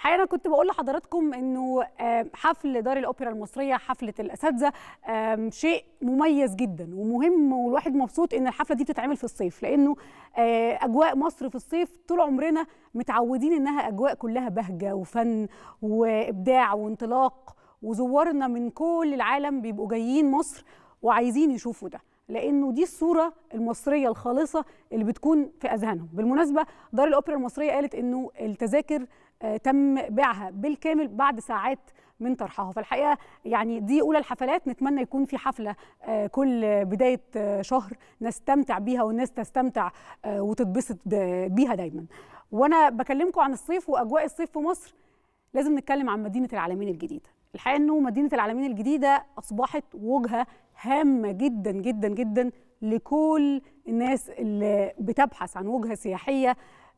حقيقة انا كنت بقول لحضراتكم انه حفل دار الاوبرا المصريه حفله الاساتذه شيء مميز جدا ومهم والواحد مبسوط ان الحفله دي بتتعمل في الصيف لانه آه، اجواء مصر في الصيف طول عمرنا متعودين انها اجواء كلها بهجه وفن وابداع وانطلاق وزوارنا من كل العالم بيبقوا جايين مصر وعايزين يشوفوا ده لانه دي الصوره المصريه الخالصه اللي بتكون في اذهانهم بالمناسبه دار الاوبرا المصريه قالت انه التذاكر آه، تم بيعها بالكامل بعد ساعات من طرحها فالحقيقه يعني دي اولى الحفلات نتمنى يكون في حفله آه، كل بدايه آه، شهر نستمتع بيها والناس تستمتع وتتبسط بيها دايما وانا بكلمكم عن الصيف واجواء الصيف في مصر لازم نتكلم عن مدينه العالمين الجديده الحقيقه انه مدينه العالمين الجديده اصبحت وجهه هامه جدا جدا جدا لكل الناس اللي بتبحث عن وجهه سياحيه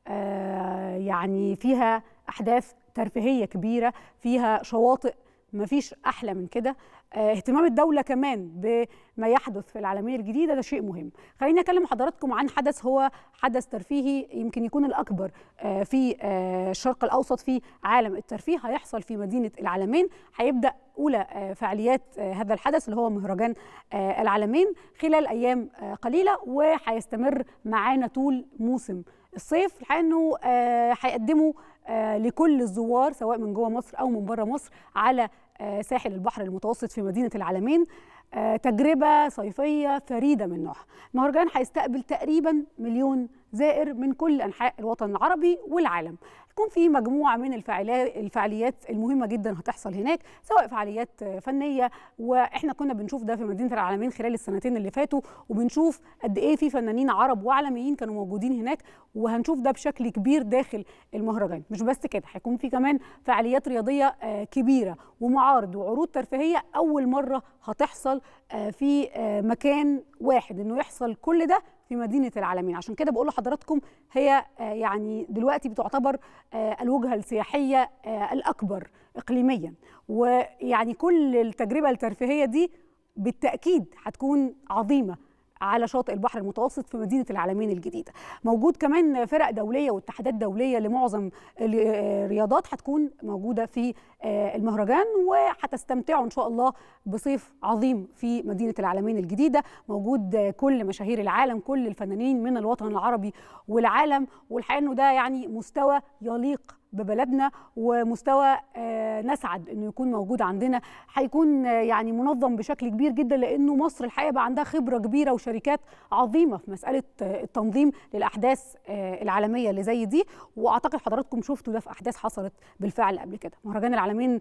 آه، يعني فيها احداث ترفيهيه كبيره فيها شواطئ مفيش احلى من كده آه، اهتمام الدوله كمان بما يحدث في العالمية الجديده ده شيء مهم خليني اكلم حضراتكم عن حدث هو حدث ترفيهي يمكن يكون الاكبر آه، في آه، الشرق الاوسط في عالم الترفيه هيحصل في مدينه العالمين هيبدا اولى فعاليات هذا الحدث اللي هو مهرجان العالمين خلال ايام قليله وهيستمر معانا طول موسم الصيف لانه آه، هيقدموا آه، لكل الزوار سواء من جوه مصر او من بره مصر على آه، ساحل البحر المتوسط في مدينة العالمين آه، تجربة صيفية فريدة من نوعها المهرجان هيستقبل تقريبا مليون زائر من كل أنحاء الوطن العربي والعالم هيكون في مجموعة من الفعاليات المهمة جدا هتحصل هناك سواء فعاليات فنية وإحنا كنا بنشوف ده في مدينة العالمين خلال السنتين اللي فاتوا وبنشوف قد إيه في فنانين عرب وعالميين كانوا موجودين هناك وهنشوف ده بشكل كبير داخل المهرجان مش بس كده هيكون في كمان فعاليات رياضية آه، كبيرة ومعارضة عرض وعروض ترفيهيه اول مره هتحصل آه، في آه، مكان واحد انه يحصل كل ده في مدينه العالمين عشان كده بقول لحضراتكم هي آه، يعني دلوقتي بتعتبر الوجهه السياحيه الاكبر اقليميا ويعني كل التجربه الترفيهيه دي بالتاكيد هتكون عظيمه على شاطئ البحر المتوسط في مدينه العالمين الجديده موجود كمان فرق دوليه واتحادات دوليه لمعظم الرياضات هتكون موجوده في آه، المهرجان وهتستمتعوا ان شاء الله بصيف عظيم في مدينه العالمين الجديده موجود كل مشاهير العالم كل الفنانين من الوطن العربي والعالم والحقيقه انه ده يعني مستوى يليق ببلدنا ومستوى آه، نسعد انه يكون موجود عندنا هيكون آه، يعني منظم بشكل كبير جدا لانه مصر الحقيقه بقى عندها خبره كبيره وشركات عظيمه في مساله آه، التنظيم للاحداث العالميه اللي زي دي واعتقد حضراتكم شفتوا ده في احداث حصلت بالفعل قبل كده مهرجان العالمين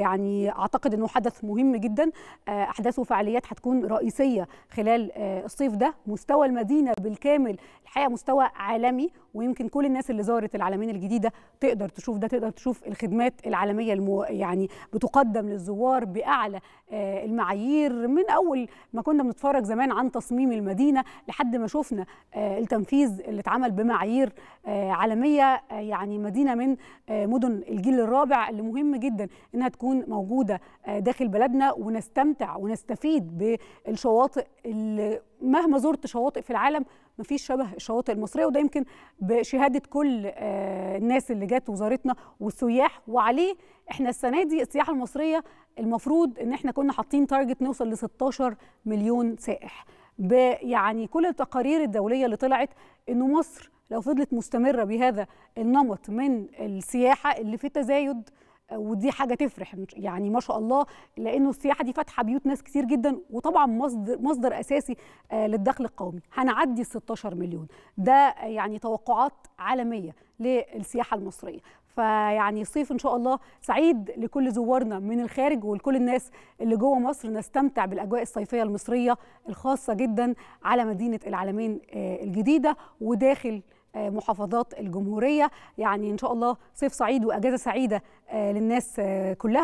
يعني اعتقد انه حدث مهم جدا احداثه وفعاليات هتكون رئيسيه خلال الصيف ده مستوى المدينه بالكامل الحقيقه مستوى عالمي ويمكن كل الناس اللي زارت العالمين الجديده تقدر تشوف ده تقدر تشوف الخدمات العالميه المو يعني بتقدم للزوار باعلى آه، المعايير من اول ما كنا بنتفرج زمان عن تصميم المدينه لحد ما شفنا آه، التنفيذ اللي اتعمل بمعايير آه، عالميه يعني مدينه من مدن الجيل الرابع اللي مهم جدا انها تكون موجوده داخل بلدنا ونستمتع ونستفيد بالشواطئ اللي مهما زرت شواطئ في العالم مفيش شبه الشواطئ المصريه وده يمكن بشهاده كل آه، الناس اللي جت وزارتنا والسياح وعليه احنا السنه دي السياحه المصريه المفروض ان احنا كنا حاطين تارجت نوصل ل 16 مليون سائح يعني كل التقارير الدوليه اللي طلعت انه مصر لو فضلت مستمره بهذا النمط من السياحه اللي في تزايد ودي حاجه تفرح يعني ما شاء الله لانه السياحه دي فاتحه بيوت ناس كتير جدا وطبعا مصدر مصدر اساسي آه، للدخل القومي هنعدي ال 16 مليون ده يعني توقعات عالميه للسياحه المصريه فيعني صيف ان شاء الله سعيد لكل زوارنا من الخارج ولكل الناس اللي جوه مصر نستمتع بالاجواء الصيفيه المصريه الخاصه جدا على مدينه العالمين آه، الجديده وداخل آه، محافظات الجمهورية يعني إن شاء الله صيف سعيد وأجازة سعيدة آه، للناس آه، كلها